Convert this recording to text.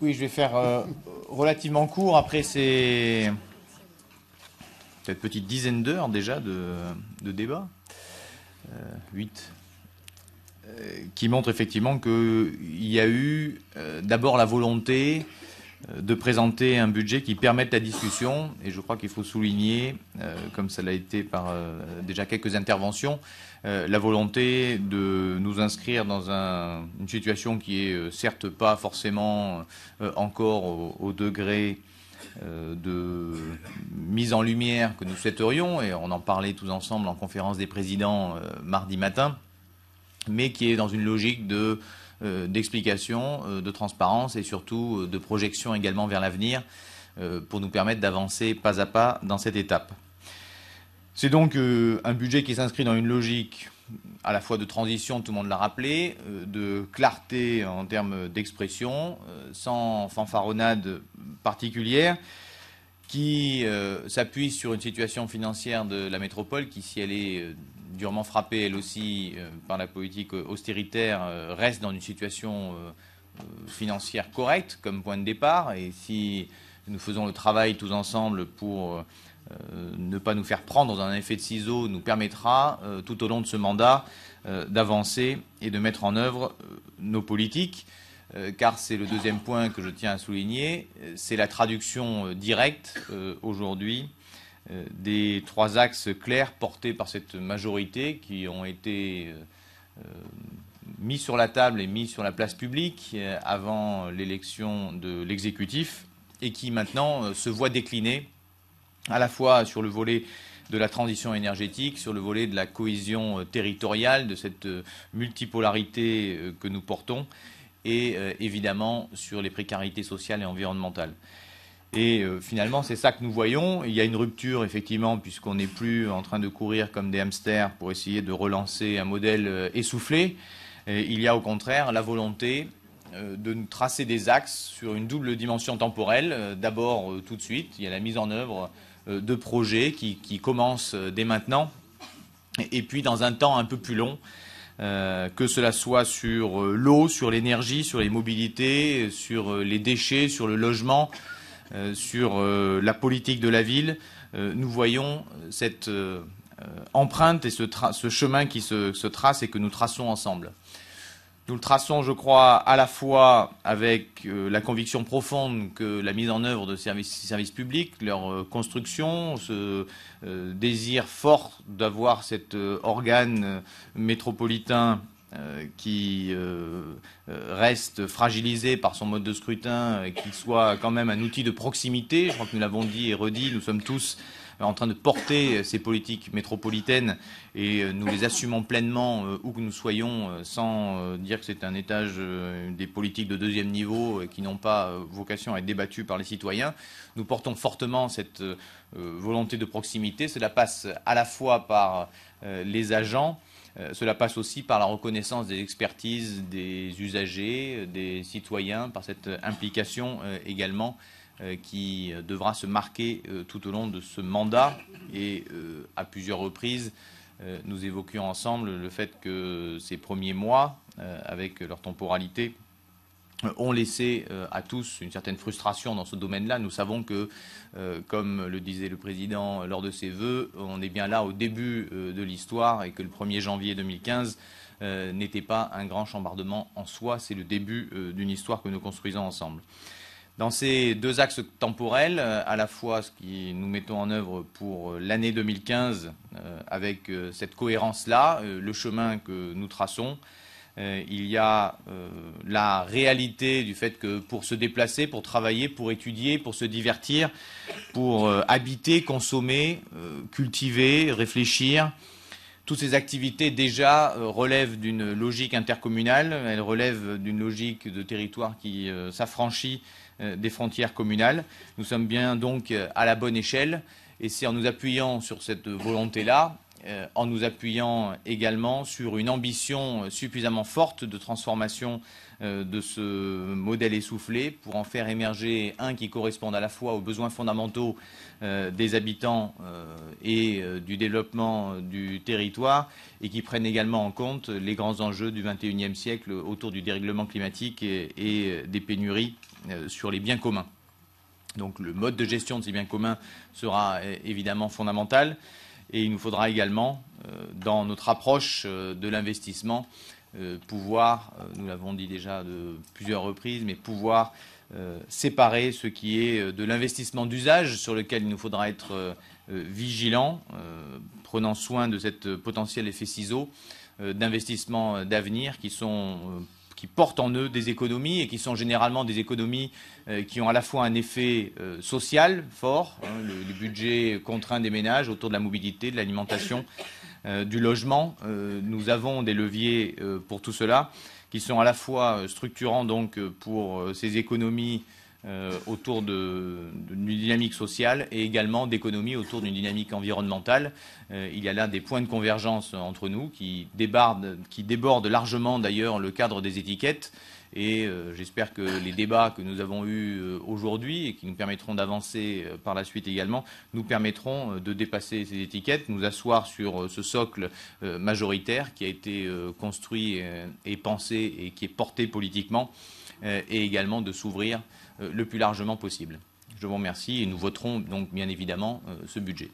Oui, je vais faire euh, relativement court après ces, cette petite dizaine d'heures déjà de, de débat, 8, euh, euh, qui montre effectivement qu'il y a eu d'abord la volonté de présenter un budget qui permette la discussion. Et je crois qu'il faut souligner, euh, comme cela a été par euh, déjà quelques interventions, euh, la volonté de nous inscrire dans une situation qui est certes pas forcément encore au degré de mise en lumière que nous souhaiterions, et on en parlait tous ensemble en conférence des présidents mardi matin, mais qui est dans une logique de euh, d'explication, euh, de transparence et surtout euh, de projection également vers l'avenir pour nous permettre d'avancer pas à pas dans cette étape. C'est donc un budget qui s'inscrit dans une logique à la fois de transition, tout le monde l'a rappelé, de clarté en termes d'expression, sans fanfaronnade particulière, qui s'appuie sur une situation financière de la métropole qui, si elle est durement frappée, elle aussi, euh, par la politique euh, austéritaire, euh, reste dans une situation financière correcte comme point de départ. Et si nous faisons le travail tous ensemble pour ne pas nous faire prendre dans un effet de ciseau, nous permettra, tout au long de ce mandat, d'avancer et de mettre en œuvre nos politiques car c'est le deuxième point que je tiens à souligner, c'est la traduction directe aujourd'hui euh, des trois axes clairs portés par cette majorité qui ont été euh, euh, mis sur la table et mis sur la place publique avant l'élection de l'exécutif et qui maintenant se voient décliner à la fois sur le volet de la transition énergétique, sur le volet de la cohésion territoriale, de cette multipolarité que nous portons, et évidemment sur les précarités sociales et environnementales. Et euh, finalement, c'est ça que nous voyons. Il y a une rupture, effectivement, puisqu'on n'est plus en train de courir comme des hamsters pour essayer de relancer un modèle euh, essoufflé. il y a au contraire la volonté euh, de nous tracer des axes sur une double dimension temporelle. D'abord, tout de suite, il y a la mise en œuvre de projets qui, commencent dès maintenant, et, puis dans un temps un peu plus long, que cela soit sur l'eau, sur l'énergie, sur les mobilités, sur les déchets, sur le logement, euh, sur euh, la politique de la ville, euh, nous voyons cette empreinte et ce, chemin qui se, trace et que nous traçons ensemble. Nous le traçons, je crois, à la fois avec la conviction profonde que la mise en œuvre de services, services publics, leur construction, ce désir fort d'avoir cet organe métropolitain euh, qui euh, euh, reste fragilisé par son mode de scrutin, et qu'il soit quand même un outil de proximité. Je crois que nous l'avons dit et redit, nous sommes tous en train de porter ces politiques métropolitaines et nous les assumons pleinement où que nous soyons, sans dire que c'est un étage des politiques de deuxième niveau qui n'ont pas vocation à être débattues par les citoyens. Nous portons fortement cette volonté de proximité. Cela passe à la fois par les agents, euh, cela passe aussi par la reconnaissance des expertises des usagers, euh, des citoyens, par cette implication euh, également qui devra se marquer tout au long de ce mandat et à plusieurs reprises nous évoquions ensemble le fait que ces premiers mois, avec leur temporalité, ont laissé euh, à tous une certaine frustration dans ce domaine-là. Nous savons que, euh, comme le disait le Président lors de ses vœux, on est bien là au début euh, de l'histoire et que le 1er janvier 2015 n'était pas un grand chambardement en soi, c'est le début d'une histoire que nous construisons ensemble. Dans ces deux axes temporels, à la fois ce que nous mettons en œuvre pour l'année 2015 avec cette cohérence-là, le chemin que nous traçons, euh, il y a euh, la réalité du fait que pour se déplacer, pour travailler, pour étudier, pour se divertir, pour euh, habiter, consommer, cultiver, réfléchir, toutes ces activités déjà relèvent d'une logique intercommunale, elles relèvent d'une logique de territoire qui s'affranchit des frontières communales. Nous sommes bien donc à la bonne échelle et c'est en nous appuyant sur cette volonté-là euh, en nous appuyant également sur une ambition suffisamment forte de transformation euh, de ce modèle essoufflé pour en faire émerger un qui corresponde à la fois aux besoins fondamentaux euh, des habitants et du développement du territoire et qui prenne également en compte les grands enjeux du XXIe siècle autour du dérèglement climatique et des pénuries sur les biens communs. Donc le mode de gestion de ces biens communs sera évidemment fondamental. Et il nous faudra également, euh, dans notre approche euh, de l'investissement, euh, pouvoir, nous l'avons dit déjà de plusieurs reprises, mais pouvoir séparer ce qui est de l'investissement d'usage sur lequel il nous faudra être vigilant, prenant soin de cet potentiel effet ciseau d'investissements d'avenir qui sont qui portent en eux des économies et qui sont généralement des économies euh, qui ont à la fois un effet euh, social fort, hein, le, le, budget contraint des ménages autour de la mobilité, de l'alimentation, euh, du logement. nous avons des leviers pour tout cela qui sont à la fois structurants donc pour ces économies euh, autour d'une dynamique sociale et également d'économie autour d'une dynamique environnementale. Euh, il y a là des points de convergence entre nous qui, qui débordent largement d'ailleurs le cadre des étiquettes. Et euh, j'espère que les débats que nous avons eus aujourd'hui et qui nous permettront d'avancer par la suite également, nous permettront de dépasser ces étiquettes, nous asseoir sur ce socle majoritaire qui a été construit et pensé et qui est porté politiquement. Euh, et également de s'ouvrir euh, le plus largement possible. Je vous remercie et nous voterons donc bien évidemment euh, ce budget.